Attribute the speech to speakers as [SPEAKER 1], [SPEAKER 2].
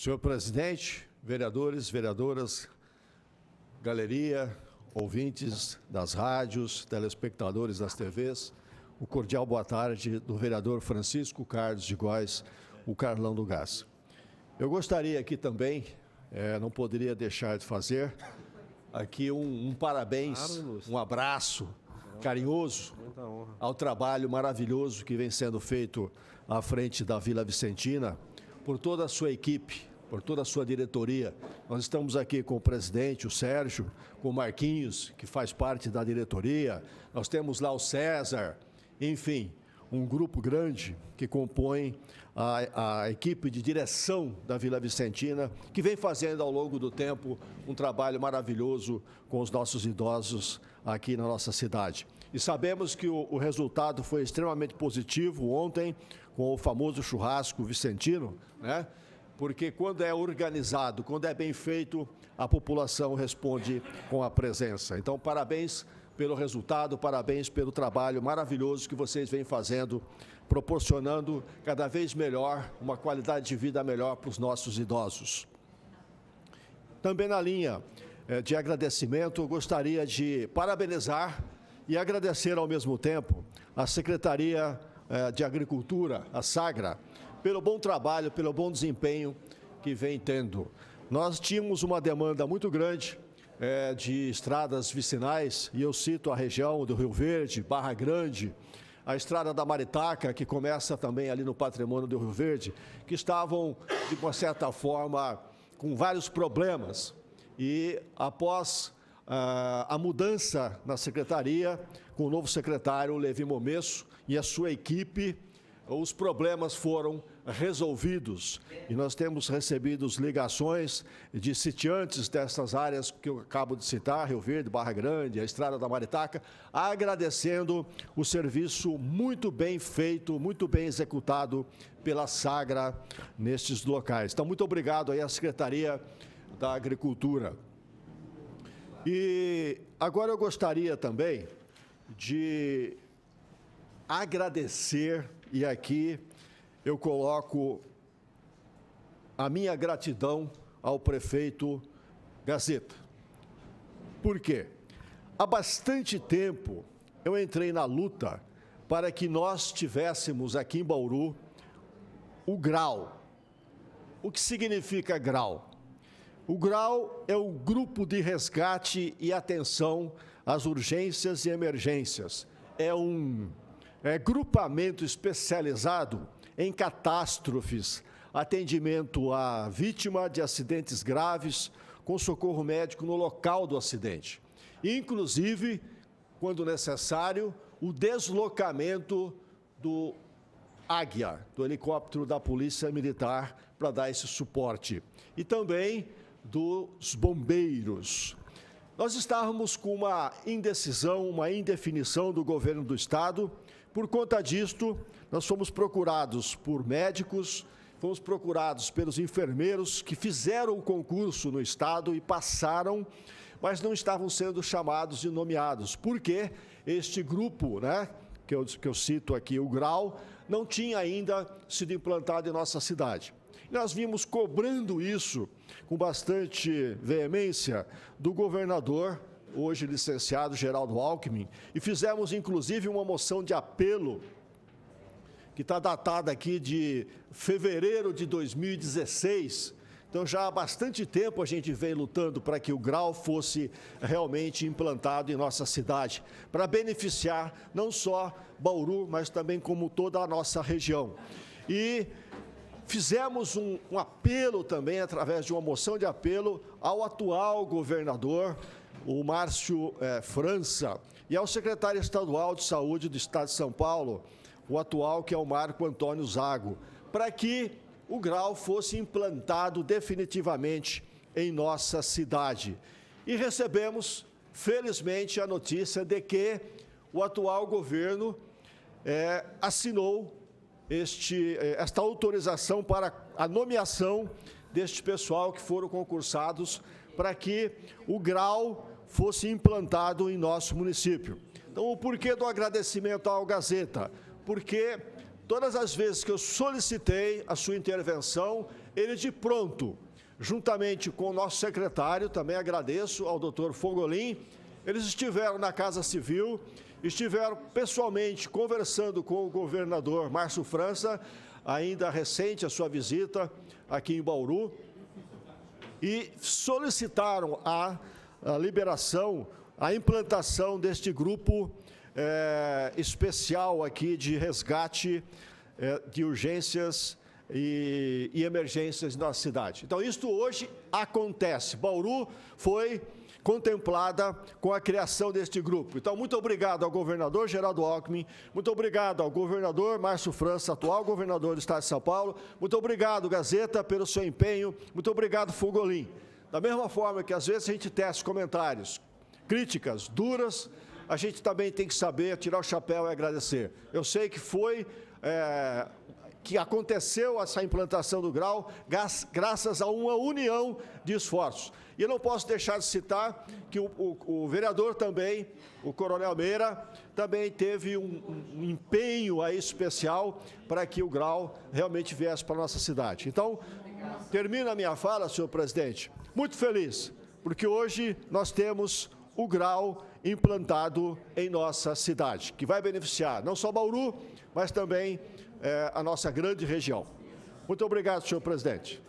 [SPEAKER 1] Senhor presidente, vereadores, vereadoras, galeria, ouvintes das rádios, telespectadores das TVs, o cordial boa tarde do vereador Francisco Carlos de Góes, o Carlão do Gás. Eu gostaria aqui também, é, não poderia deixar de fazer, aqui um, um parabéns, um abraço carinhoso ao trabalho maravilhoso que vem sendo feito à frente da Vila Vicentina por toda a sua equipe por toda a sua diretoria. Nós estamos aqui com o presidente, o Sérgio, com o Marquinhos, que faz parte da diretoria. Nós temos lá o César, enfim, um grupo grande que compõe a, a, equipe de direção da Vila Vicentina, que vem fazendo ao longo do tempo um trabalho maravilhoso com os nossos idosos aqui na nossa cidade. E sabemos que o, o resultado foi extremamente positivo ontem com o famoso churrasco vicentino, né? porque quando é organizado, quando é bem feito, a população responde com a presença. Então, parabéns pelo resultado, parabéns pelo trabalho maravilhoso que vocês vêm fazendo, proporcionando cada vez melhor, uma qualidade de vida melhor para os nossos idosos. Também na linha eh, de agradecimento, eu gostaria de parabenizar e agradecer ao mesmo tempo a Secretaria eh, de Agricultura, a SAGRA, pelo bom trabalho, pelo bom desempenho que vem tendo. Nós tínhamos uma demanda muito grande é, de estradas vicinais, e eu cito a região do Rio Verde, Barra Grande, a estrada da Maritaca, que começa também ali no patrimônio do Rio Verde, que estavam, de uma certa forma, com vários problemas. E após ah, a mudança na secretaria, com o novo secretário Levi Momesso e a sua equipe, os problemas foram resolvidos e nós temos recebido ligações de sitiantes dessas áreas que eu acabo de citar, Rio Verde, Barra Grande, a Estrada da Maritaca, agradecendo o serviço muito bem feito, muito bem executado pela Sagra nestes locais. Então, muito obrigado aí à Secretaria da Agricultura. E agora eu gostaria também de agradecer e aqui eu coloco a minha gratidão ao prefeito Gazeta. Por quê? Há bastante tempo eu entrei na luta para que nós tivéssemos aqui em Bauru o grau. O que significa grau? O grau é o grupo de resgate e atenção às urgências e emergências. É um é, grupamento especializado em catástrofes, atendimento à vítima de acidentes graves, com socorro médico no local do acidente. Inclusive, quando necessário, o deslocamento do Águia, do helicóptero da Polícia Militar, para dar esse suporte. E também dos bombeiros. Nós estávamos com uma indecisão, uma indefinição do governo do Estado por conta disto, nós fomos procurados por médicos, fomos procurados pelos enfermeiros que fizeram o concurso no Estado e passaram, mas não estavam sendo chamados e nomeados, porque este grupo, né, que eu, que eu cito aqui, o Grau, não tinha ainda sido implantado em nossa cidade. Nós vimos cobrando isso com bastante veemência do governador hoje licenciado Geraldo Alckmin, e fizemos inclusive uma moção de apelo, que está datada aqui de fevereiro de 2016. Então, já há bastante tempo a gente vem lutando para que o grau fosse realmente implantado em nossa cidade, para beneficiar não só Bauru, mas também como toda a nossa região. E fizemos um, um apelo também, através de uma moção de apelo, ao atual governador o Márcio é, França, e ao secretário estadual de saúde do Estado de São Paulo, o atual, que é o Marco Antônio Zago, para que o grau fosse implantado definitivamente em nossa cidade. E recebemos, felizmente, a notícia de que o atual governo é, assinou este, é, esta autorização para a nomeação deste pessoal que foram concursados para que o grau fosse implantado em nosso município. Então, o porquê do agradecimento ao Gazeta? Porque todas as vezes que eu solicitei a sua intervenção, ele de pronto, juntamente com o nosso secretário, também agradeço ao doutor Fogolin, eles estiveram na Casa Civil, estiveram pessoalmente conversando com o governador Márcio França, ainda recente a sua visita aqui em Bauru, e solicitaram a a liberação, a implantação deste grupo é, especial aqui de resgate é, de urgências e, e, emergências na cidade. Então, isto hoje acontece. Bauru foi contemplada com a criação deste grupo. Então, muito obrigado ao governador Geraldo Alckmin, muito obrigado ao governador Márcio França, atual governador do Estado de São Paulo, muito obrigado, Gazeta, pelo seu empenho, muito obrigado, Fogolin. Da mesma forma que às vezes a gente tece comentários, críticas duras, a gente também tem que saber tirar o chapéu e agradecer. Eu sei que foi. É, que aconteceu essa implantação do grau graças a uma união de esforços. E eu não posso deixar de citar que o, o, o vereador também, o coronel Meira, também teve um, um empenho aí especial para que o grau realmente viesse para a nossa cidade. Então, Termino a minha fala, senhor presidente, muito feliz, porque hoje nós temos o grau implantado em nossa cidade, que vai beneficiar não só Bauru, mas também eh, a nossa grande região. Muito obrigado, senhor presidente.